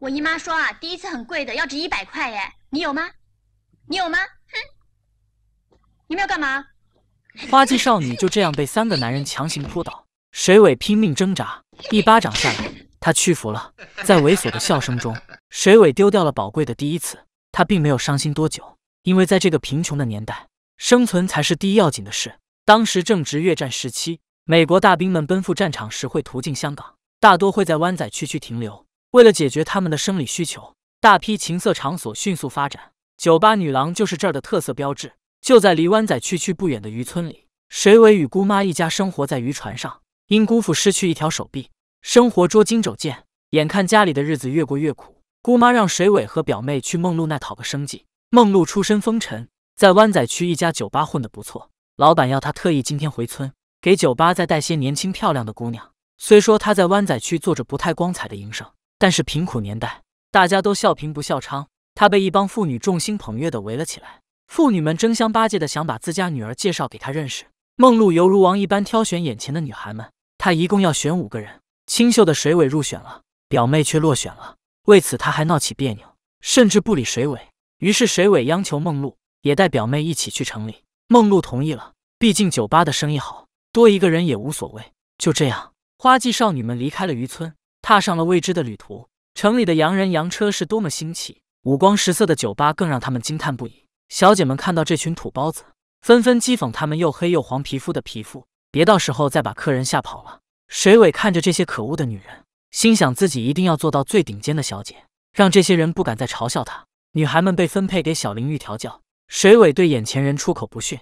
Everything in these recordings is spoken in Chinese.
我姨妈说啊，第一次很贵的，要值一百块耶。你有吗？你有吗？哼！你们要干嘛？花季少女就这样被三个男人强行扑倒，水尾拼命挣扎，一巴掌下来，她屈服了。在猥琐的笑声中，水尾丢掉了宝贵的第一次。她并没有伤心多久，因为在这个贫穷的年代，生存才是第一要紧的事。当时正值越战时期，美国大兵们奔赴战场时会途经香港，大多会在湾仔区区停留。为了解决他们的生理需求，大批情色场所迅速发展。酒吧女郎就是这儿的特色标志。就在离湾仔区区不远的渔村里，水尾与姑妈一家生活在渔船上。因姑父失去一条手臂，生活捉襟肘见。眼看家里的日子越过越苦，姑妈让水尾和表妹去梦露那讨个生计。梦露出身风尘，在湾仔区一家酒吧混得不错。老板要她特意今天回村，给酒吧再带些年轻漂亮的姑娘。虽说她在湾仔区做着不太光彩的营生。但是贫苦年代，大家都笑贫不笑娼。他被一帮妇女众星捧月的围了起来，妇女们争相巴结的想把自家女儿介绍给他认识。梦露犹如王一般挑选眼前的女孩们，她一共要选五个人。清秀的水尾入选了，表妹却落选了。为此，她还闹起别扭，甚至不理水尾。于是，水尾央求梦露也带表妹一起去城里。梦露同意了，毕竟酒吧的生意好，多一个人也无所谓。就这样，花季少女们离开了渔村。踏上了未知的旅途，城里的洋人洋车是多么新奇，五光十色的酒吧更让他们惊叹不已。小姐们看到这群土包子，纷纷讥讽他们又黑又黄皮肤的皮肤，别到时候再把客人吓跑了。水尾看着这些可恶的女人，心想自己一定要做到最顶尖的小姐，让这些人不敢再嘲笑她。女孩们被分配给小林玉调教，水尾对眼前人出口不逊，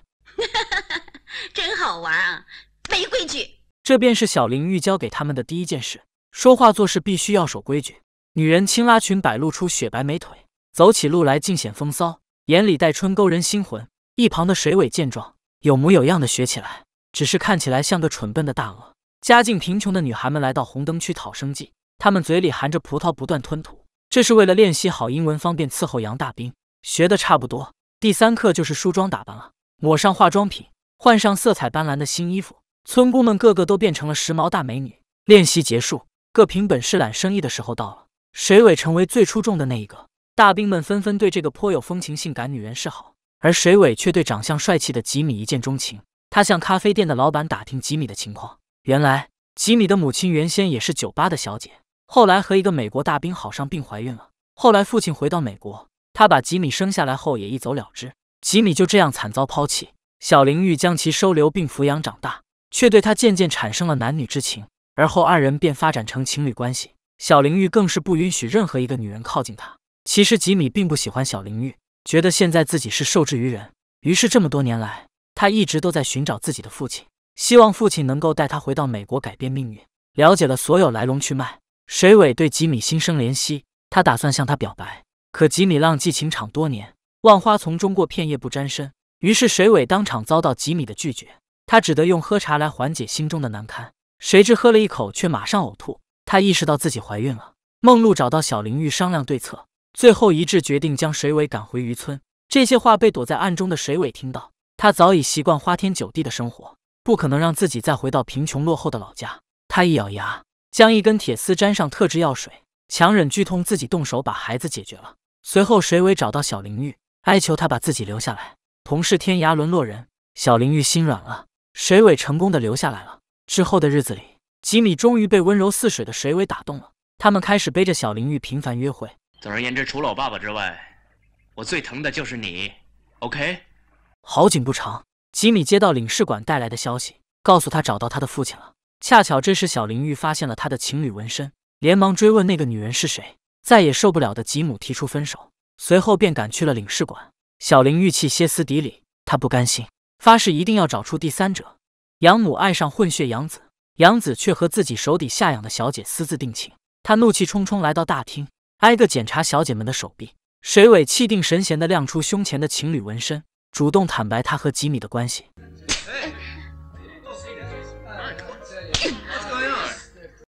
真好玩啊，没规矩。这便是小林玉教给他们的第一件事。说话做事必须要守规矩。女人轻拉裙摆，露出雪白美腿，走起路来尽显风骚，眼里带春，勾人心魂。一旁的水尾见状，有模有样的学起来，只是看起来像个蠢笨的大鹅。家境贫穷的女孩们来到红灯区讨生计，她们嘴里含着葡萄，不断吞吐，这是为了练习好英文，方便伺候杨大兵。学的差不多，第三课就是梳妆打扮了，抹上化妆品，换上色彩斑斓的新衣服，村姑们个个都变成了时髦大美女。练习结束。各凭本事揽生意的时候到了，水尾成为最出众的那一个。大兵们纷纷对这个颇有风情性感女人示好，而水尾却对长相帅气的吉米一见钟情。他向咖啡店的老板打听吉米的情况，原来吉米的母亲原先也是酒吧的小姐，后来和一个美国大兵好上并怀孕了。后来父亲回到美国，他把吉米生下来后也一走了之，吉米就这样惨遭抛弃。小玲玉将其收留并抚养长大，却对他渐渐产生了男女之情。而后二人便发展成情侣关系，小玲玉更是不允许任何一个女人靠近他。其实吉米并不喜欢小玲玉，觉得现在自己是受制于人。于是这么多年来，他一直都在寻找自己的父亲，希望父亲能够带他回到美国改变命运。了解了所有来龙去脉，水尾对吉米心生怜惜，他打算向他表白。可吉米浪迹情场多年，万花丛中过，片叶不沾身。于是水尾当场遭到吉米的拒绝，他只得用喝茶来缓解心中的难堪。谁知喝了一口，却马上呕吐。她意识到自己怀孕了。梦露找到小灵玉商量对策，最后一致决定将水尾赶回渔村。这些话被躲在暗中的水尾听到。他早已习惯花天酒地的生活，不可能让自己再回到贫穷落后的老家。他一咬牙，将一根铁丝沾上特制药水，强忍剧痛，自己动手把孩子解决了。随后，水尾找到小灵玉，哀求她把自己留下来。同是天涯沦落人，小灵玉心软了，水尾成功的留下来了。之后的日子里，吉米终于被温柔似水的水尾打动了。他们开始背着小林玉频繁约会。总而言之，除了我爸爸之外，我最疼的就是你。OK。好景不长，吉米接到领事馆带来的消息，告诉他找到他的父亲了。恰巧这时，小林玉发现了他的情侣纹身，连忙追问那个女人是谁。再也受不了的吉姆提出分手，随后便赶去了领事馆。小林玉气歇斯底里，他不甘心，发誓一定要找出第三者。养母爱上混血养子，养子却和自己手底下养的小姐私自定情。他怒气冲冲来到大厅，挨个检查小姐们的手臂。水尾气定神闲地亮出胸前的情侣纹身，主动坦白他和吉米的关系。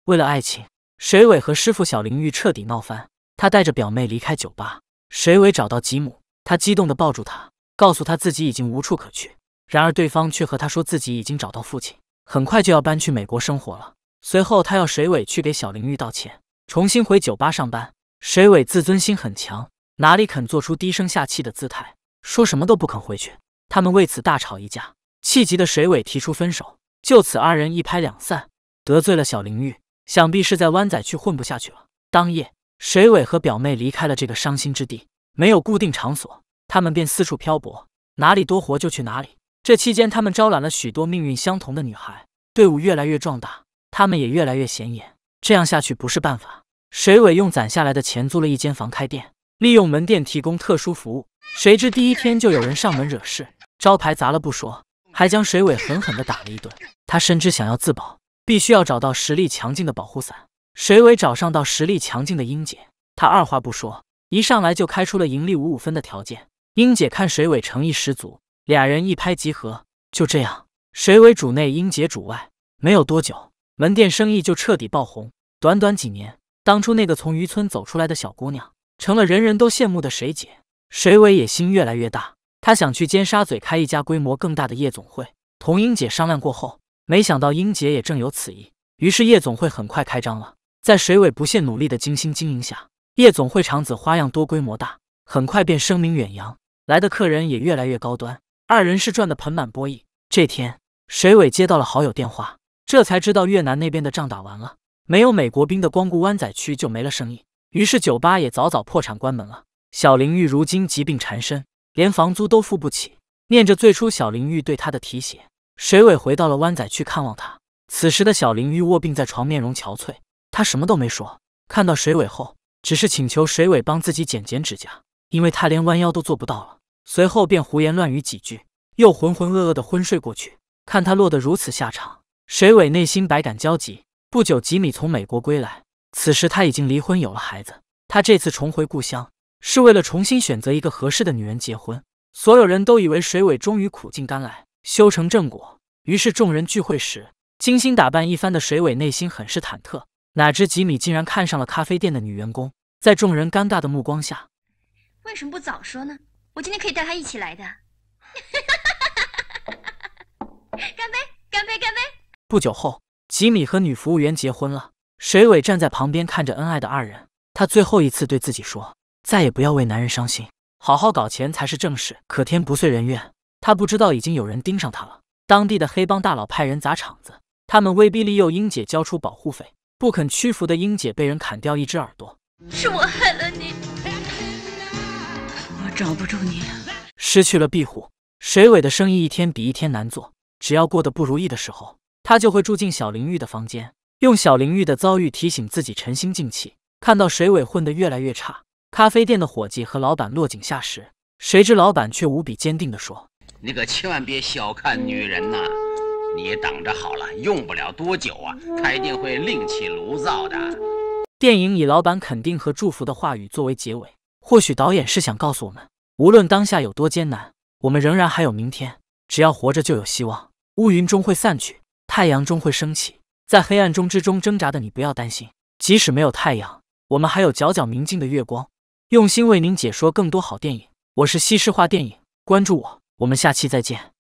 为了爱情，水尾和师傅小林玉彻底闹翻。他带着表妹离开酒吧。水尾找到吉姆，他激动地抱住他，告诉他自己已经无处可去。然而，对方却和他说自己已经找到父亲，很快就要搬去美国生活了。随后，他要水尾去给小玲玉道歉，重新回酒吧上班。水尾自尊心很强，哪里肯做出低声下气的姿态，说什么都不肯回去。他们为此大吵一架，气急的水尾提出分手，就此二人一拍两散。得罪了小玲玉，想必是在湾仔区混不下去了。当夜，水尾和表妹离开了这个伤心之地，没有固定场所，他们便四处漂泊，哪里多活就去哪里。这期间，他们招揽了许多命运相同的女孩，队伍越来越壮大，他们也越来越显眼。这样下去不是办法。水尾用攒下来的钱租了一间房开店，利用门店提供特殊服务。谁知第一天就有人上门惹事，招牌砸了不说，还将水尾狠狠地打了一顿。他深知想要自保，必须要找到实力强劲的保护伞。水尾找上到实力强劲的英姐，他二话不说，一上来就开出了盈利五五分的条件。英姐看水伟诚意十足。俩人一拍即合，就这样，水伟主内，英姐主外。没有多久，门店生意就彻底爆红。短短几年，当初那个从渔村走出来的小姑娘，成了人人都羡慕的水姐。水伟野心越来越大，他想去尖沙嘴开一家规模更大的夜总会。同英姐商量过后，没想到英姐也正有此意。于是夜总会很快开张了。在水伟不懈努力的精心经营下，夜总会场子花样多，规模大，很快便声名远扬，来的客人也越来越高端。二人是赚得盆满钵溢。这天，水伟接到了好友电话，这才知道越南那边的仗打完了，没有美国兵的光顾，湾仔区就没了生意，于是酒吧也早早破产关门了。小林玉如今疾病缠身，连房租都付不起。念着最初小林玉对他的提携，水伟回到了湾仔去看望他。此时的小林玉卧病在床，面容憔悴，他什么都没说，看到水尾后，只是请求水尾帮自己剪剪指甲，因为他连弯腰都做不到了。随后便胡言乱语几句，又浑浑噩噩的昏睡过去。看他落得如此下场，水尾内心百感交集。不久，吉米从美国归来，此时他已经离婚，有了孩子。他这次重回故乡，是为了重新选择一个合适的女人结婚。所有人都以为水尾终于苦尽甘来，修成正果。于是众人聚会时，精心打扮一番的水尾内心很是忐忑。哪知吉米竟然看上了咖啡店的女员工，在众人尴尬的目光下，为什么不早说呢？我今天可以带他一起来的，干杯，干杯，干杯！不久后，吉米和女服务员结婚了。水尾站在旁边看着恩爱的二人，他最后一次对自己说：“再也不要为男人伤心，好好搞钱才是正事。”可天不遂人愿，他不知道已经有人盯上他了。当地的黑帮大佬派人砸场子，他们威逼利诱英姐交出保护费，不肯屈服的英姐被人砍掉一只耳朵。是我害了你。找不住你了。失去了庇护，水尾的生意一天比一天难做。只要过得不如意的时候，他就会住进小林玉的房间，用小林玉的遭遇提醒自己沉心静气。看到水尾混得越来越差，咖啡店的伙计和老板落井下石，谁知老板却无比坚定地说：“你可千万别小看女人呐！你等着好了，用不了多久啊，她一定会另起炉灶的。”电影以老板肯定和祝福的话语作为结尾。或许导演是想告诉我们，无论当下有多艰难，我们仍然还有明天。只要活着就有希望，乌云终会散去，太阳终会升起。在黑暗中之中挣扎的你，不要担心，即使没有太阳，我们还有皎皎明净的月光。用心为您解说更多好电影，我是西施话电影，关注我，我们下期再见。